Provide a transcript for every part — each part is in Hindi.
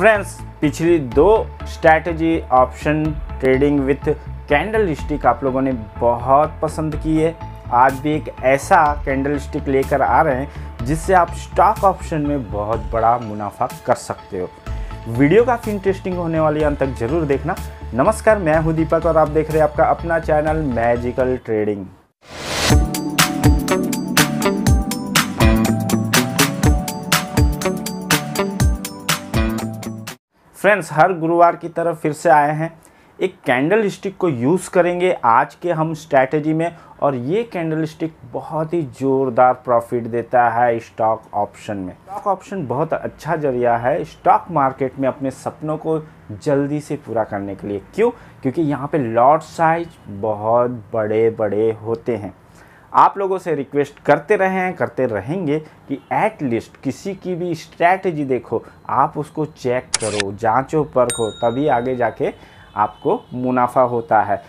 फ्रेंड्स पिछली दो strategy option trading with candlestick आप लोगों ने बहुत पसंद की है आज भी एक ऐसा कैंडल स्टिक लेकर आ रहे हैं जिससे आप स्टॉक ऑप्शन में बहुत बड़ा मुनाफा कर सकते हो वीडियो काफ़ी इंटरेस्टिंग होने वाली है अंत तक जरूर देखना नमस्कार मैं हूं दीपक और आप देख रहे हैं आपका अपना चैनल मैजिकल ट्रेडिंग फ्रेंड्स हर गुरुवार की तरफ फिर से आए हैं एक कैंडल स्टिक को यूज़ करेंगे आज के हम स्ट्रैटेजी में और ये कैंडल स्टिक बहुत ही ज़ोरदार प्रॉफिट देता है स्टॉक ऑप्शन में स्टॉक ऑप्शन बहुत अच्छा जरिया है स्टॉक मार्केट में अपने सपनों को जल्दी से पूरा करने के लिए क्यों क्योंकि यहाँ पे लॉट साइज बहुत बड़े बड़े होते हैं आप लोगों से रिक्वेस्ट करते रहे हैं करते रहेंगे कि एट लिस्ट किसी की भी स्ट्रैटेजी देखो आप उसको चेक करो जांचो परखो तभी आगे जाके आपको मुनाफा होता है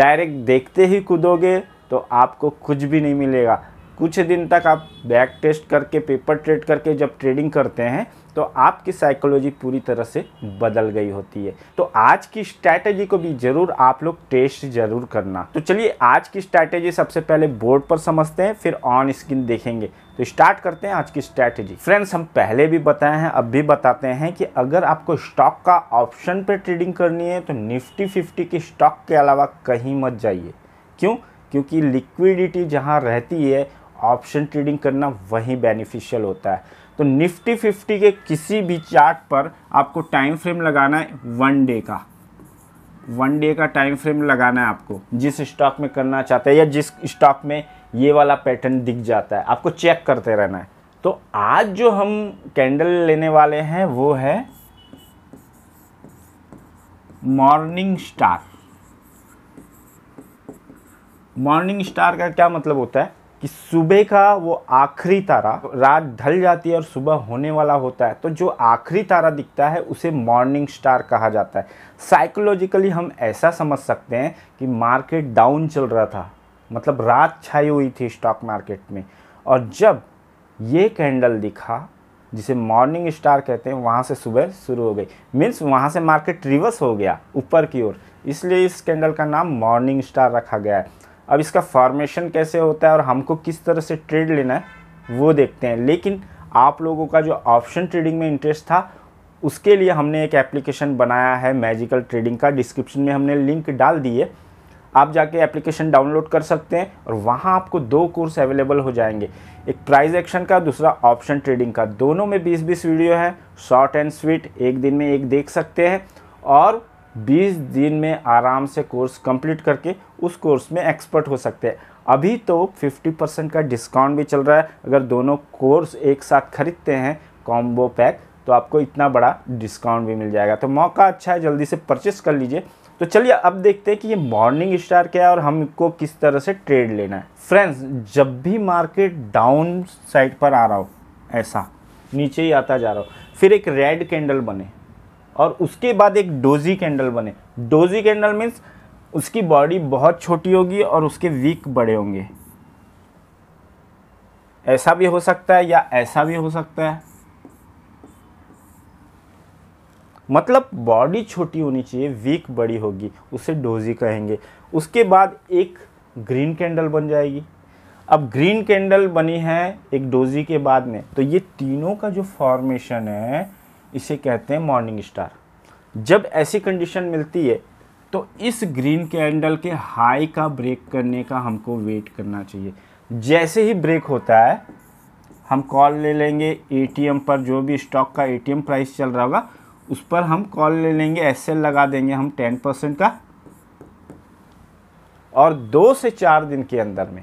डायरेक्ट देखते ही कूदोगे तो आपको कुछ भी नहीं मिलेगा कुछ दिन तक आप बैक टेस्ट करके पेपर ट्रेड करके जब ट्रेडिंग करते हैं तो आपकी साइकोलॉजी पूरी तरह से बदल गई होती है तो आज की स्ट्रैटेजी को भी ज़रूर आप लोग टेस्ट ज़रूर करना तो चलिए आज की स्ट्रैटेजी सबसे पहले बोर्ड पर समझते हैं फिर ऑन स्क्रीन देखेंगे तो स्टार्ट करते हैं आज की स्ट्रैटेजी फ्रेंड्स हम पहले भी बताए हैं अब भी बताते हैं कि अगर आपको स्टॉक का ऑप्शन पर ट्रेडिंग करनी है तो निफ्टी फिफ्टी के स्टॉक के अलावा कहीं मत जाइए क्यों क्योंकि लिक्विडिटी जहाँ रहती है ऑप्शन ट्रेडिंग करना वहीं बेनिफिशियल होता है तो निफ्टी फिफ्टी के किसी भी चार्ट पर आपको टाइम फ्रेम लगाना है वन डे का वन डे का टाइम फ्रेम लगाना है आपको जिस स्टॉक में करना चाहते हैं या जिस स्टॉक में ये वाला पैटर्न दिख जाता है आपको चेक करते रहना है तो आज जो हम कैंडल लेने वाले हैं वो है मॉर्निंग स्टार मॉर्निंग स्टार का क्या मतलब होता है कि सुबह का वो आखिरी तारा रात ढल जाती है और सुबह होने वाला होता है तो जो आखिरी तारा दिखता है उसे मॉर्निंग स्टार कहा जाता है साइकोलॉजिकली हम ऐसा समझ सकते हैं कि मार्केट डाउन चल रहा था मतलब रात छाई हुई थी स्टॉक मार्केट में और जब ये कैंडल दिखा जिसे मॉर्निंग स्टार कहते हैं वहाँ से सुबह शुरू हो गई मीन्स वहाँ से मार्केट रिवर्स हो गया ऊपर की ओर इसलिए इस कैंडल का नाम मॉर्निंग स्टार रखा गया है अब इसका फॉर्मेशन कैसे होता है और हमको किस तरह से ट्रेड लेना है वो देखते हैं लेकिन आप लोगों का जो ऑप्शन ट्रेडिंग में इंटरेस्ट था उसके लिए हमने एक एप्लीकेशन बनाया है मैजिकल ट्रेडिंग का डिस्क्रिप्शन में हमने लिंक डाल दिए आप जाके एप्लीकेशन डाउनलोड कर सकते हैं और वहाँ आपको दो कोर्स अवेलेबल हो जाएंगे एक प्राइज एक्शन का दूसरा ऑप्शन ट्रेडिंग का दोनों में 20-20 वीडियो है शॉर्ट एंड स्वीट एक दिन में एक देख सकते हैं और 20 दिन में आराम से कोर्स कंप्लीट करके उस कोर्स में एक्सपर्ट हो सकते हैं अभी तो 50 परसेंट का डिस्काउंट भी चल रहा है अगर दोनों कोर्स एक साथ खरीदते हैं कॉम्बो पैक तो आपको इतना बड़ा डिस्काउंट भी मिल जाएगा तो मौका अच्छा है जल्दी से परचेस कर लीजिए तो चलिए अब देखते हैं कि ये मॉर्निंग स्टार क्या है और हमको किस तरह से ट्रेड लेना है फ्रेंड्स जब भी मार्केट डाउन साइड पर आ रहा हो ऐसा नीचे ही आता जा रहा हो फिर एक रेड कैंडल बने और उसके बाद एक डोजी कैंडल बने डोजी कैंडल मीन्स उसकी बॉडी बहुत छोटी होगी और उसके वीक बड़े होंगे ऐसा भी हो सकता है या ऐसा भी हो सकता है मतलब बॉडी छोटी होनी चाहिए वीक बड़ी होगी उसे डोजी कहेंगे उसके बाद एक ग्रीन कैंडल बन जाएगी अब ग्रीन कैंडल बनी है एक डोजी के बाद में तो ये तीनों का जो फॉर्मेशन है इसे कहते हैं मॉर्निंग स्टार जब ऐसी कंडीशन मिलती है तो इस ग्रीन कैंडल के हाई का ब्रेक करने का हमको वेट करना चाहिए जैसे ही ब्रेक होता है हम कॉल ले लेंगे एटीएम पर जो भी स्टॉक का एटीएम प्राइस चल रहा होगा उस पर हम कॉल ले लेंगे एस लगा देंगे हम टेन परसेंट का और दो से चार दिन के अंदर में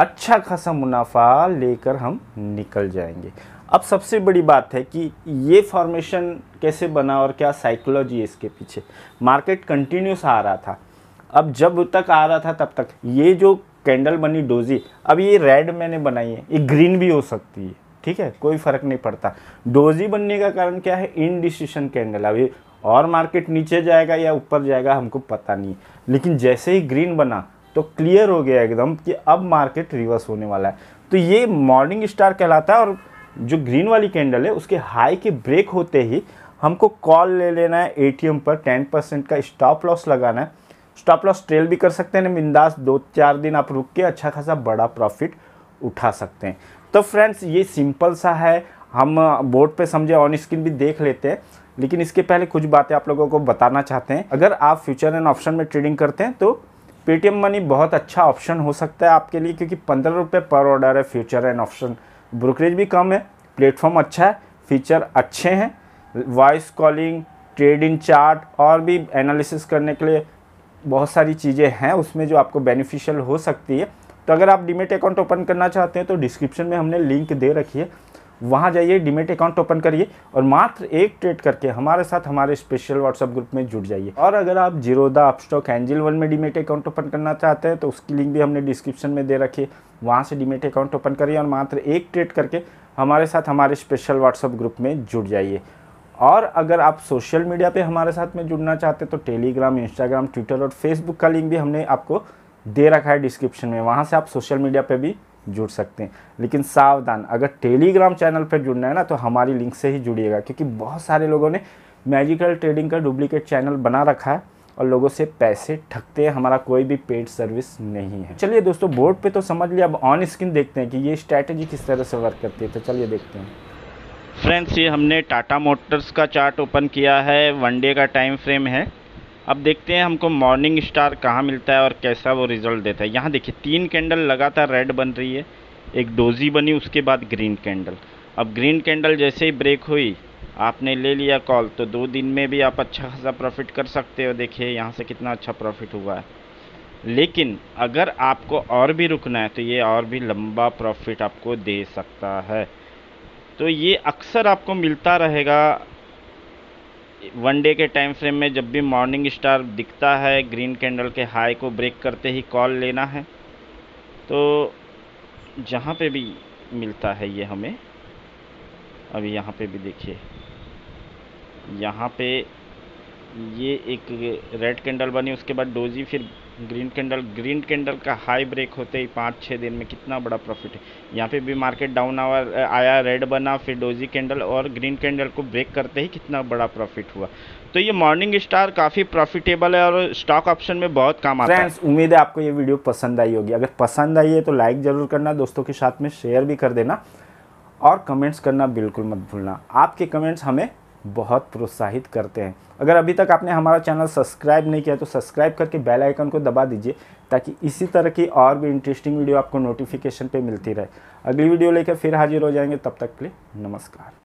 अच्छा खासा मुनाफा लेकर हम निकल जाएंगे अब सबसे बड़ी बात है कि ये फॉर्मेशन कैसे बना और क्या साइकोलॉजी है इसके पीछे मार्केट कंटिन्यूस आ रहा था अब जब तक आ रहा था तब तक ये जो कैंडल बनी डोजी अब ये रेड मैंने बनाई है ये ग्रीन भी हो सकती है ठीक है कोई फ़र्क नहीं पड़ता डोजी बनने का कारण क्या है इनडिसन कैंडल अभी और मार्केट नीचे जाएगा या ऊपर जाएगा हमको पता नहीं लेकिन जैसे ही ग्रीन बना तो क्लियर हो गया एकदम कि अब मार्केट रिवर्स होने वाला है तो ये मॉर्निंग स्टार कहलाता है और जो ग्रीन वाली कैंडल है उसके हाई के ब्रेक होते ही हमको कॉल ले लेना है एटीएम पर टेन परसेंट का स्टॉप लॉस लगाना है स्टॉप लॉस ट्रेल भी कर सकते हैं बिंदास दो चार दिन आप रुक के अच्छा खासा बड़ा प्रॉफिट उठा सकते हैं तो फ्रेंड्स ये सिंपल सा है हम बोर्ड पे समझे ऑन स्क्रीन भी देख लेते हैं लेकिन इसके पहले कुछ बातें आप लोगों को बताना चाहते हैं अगर आप फ्यूचर एंड ऑप्शन में ट्रेडिंग करते हैं तो पेटीएम मनी बहुत अच्छा ऑप्शन हो सकता है आपके लिए क्योंकि पंद्रह रुपये पर ऑर्डर है फ्यूचर एंड ऑप्शन ब्रोकरेज भी कम है प्लेटफॉर्म अच्छा है फीचर अच्छे हैं voice calling trade in chart और भी एनालिसिस करने के लिए बहुत सारी चीज़ें हैं उसमें जो आपको बेनिफिशियल हो सकती है तो अगर आप डिमेट अकाउंट ओपन करना चाहते हैं तो डिस्क्रिप्शन में हमने लिंक दे रखी है वहाँ जाइए डिमेट अकाउंट ओपन करिए और मात्र एक ट्रेड करके हमारे साथ हमारे स्पेशल व्हाट्सअप ग्रुप में जुड़ जाइए और अगर आप जीरोदा अपस्टॉक एंजल वन में डिमेट अकाउंट ओपन करना चाहते हैं तो उसकी लिंक भी हमने डिस्क्रिप्शन में दे रखी है वहाँ से डिमेट अकाउंट ओपन करिए और मात्र एक ट्रेड करके हमारे साथ हमारे स्पेशल व्हाट्सअप ग्रुप में जुड़ जाइए और अगर आप सोशल मीडिया पर हमारे साथ में जुड़ना चाहते हैं तो टेलीग्राम इंस्टाग्राम ट्विटर और फेसबुक का लिंक भी हमने आपको दे रखा है डिस्क्रिप्शन में वहाँ से आप सोशल मीडिया पर भी जुड़ सकते हैं लेकिन सावधान अगर टेलीग्राम चैनल पर जुड़ना है ना तो हमारी लिंक से ही जुड़िएगा क्योंकि बहुत सारे लोगों ने मैजिकल ट्रेडिंग का डुप्लीकेट चैनल बना रखा है और लोगों से पैसे ठगते हैं हमारा कोई भी पेड सर्विस नहीं है चलिए दोस्तों बोर्ड पे तो समझ लिया अब ऑन स्क्रीन देखते हैं कि ये स्ट्रैटेजी किस तरह से वर्क करती है तो चलिए देखते हैं फ्रेंड्स ये हमने टाटा मोटर्स का चार्ट ओपन किया है वन डे का टाइम फ्रेम है अब देखते हैं हमको मॉर्निंग स्टार कहाँ मिलता है और कैसा वो रिज़ल्ट देता है यहाँ देखिए तीन कैंडल लगातार रेड बन रही है एक डोजी बनी उसके बाद ग्रीन कैंडल अब ग्रीन कैंडल जैसे ही ब्रेक हुई आपने ले लिया कॉल तो दो दिन में भी आप अच्छा खासा प्रॉफिट कर सकते हो देखिए यहाँ से कितना अच्छा प्रॉफिट हुआ है लेकिन अगर आपको और भी रुकना है तो ये और भी लंबा प्रॉफिट आपको दे सकता है तो ये अक्सर आपको मिलता रहेगा वन डे के टाइम फ्रेम में जब भी मॉर्निंग स्टार दिखता है ग्रीन कैंडल के हाई को ब्रेक करते ही कॉल लेना है तो जहाँ पे भी मिलता है ये हमें अभी यहाँ पे भी देखिए यहाँ पे ये एक रेड कैंडल बनी उसके बाद डोजी फिर ग्रीन कैंडल ग्रीन कैंडल का हाई ब्रेक होते ही पाँच छः दिन में कितना बड़ा प्रॉफिट है यहाँ पे भी मार्केट डाउन आवर आया रेड बना फिर डोजी कैंडल और ग्रीन कैंडल को ब्रेक करते ही कितना बड़ा प्रॉफिट हुआ तो ये मॉर्निंग स्टार काफ़ी प्रॉफिटेबल है और स्टॉक ऑप्शन में बहुत काम आता है उम्मीद है आपको ये वीडियो पसंद आई होगी अगर पसंद आई है तो लाइक ज़रूर करना दोस्तों के साथ में शेयर भी कर देना और कमेंट्स करना बिल्कुल मत भूलना आपके कमेंट्स हमें बहुत प्रोत्साहित करते हैं अगर अभी तक आपने हमारा चैनल सब्सक्राइब नहीं किया तो सब्सक्राइब करके बेल आइकन को दबा दीजिए ताकि इसी तरह की और भी इंटरेस्टिंग वीडियो आपको नोटिफिकेशन पे मिलती रहे अगली वीडियो लेकर फिर हाजिर हो जाएंगे तब तक के लिए नमस्कार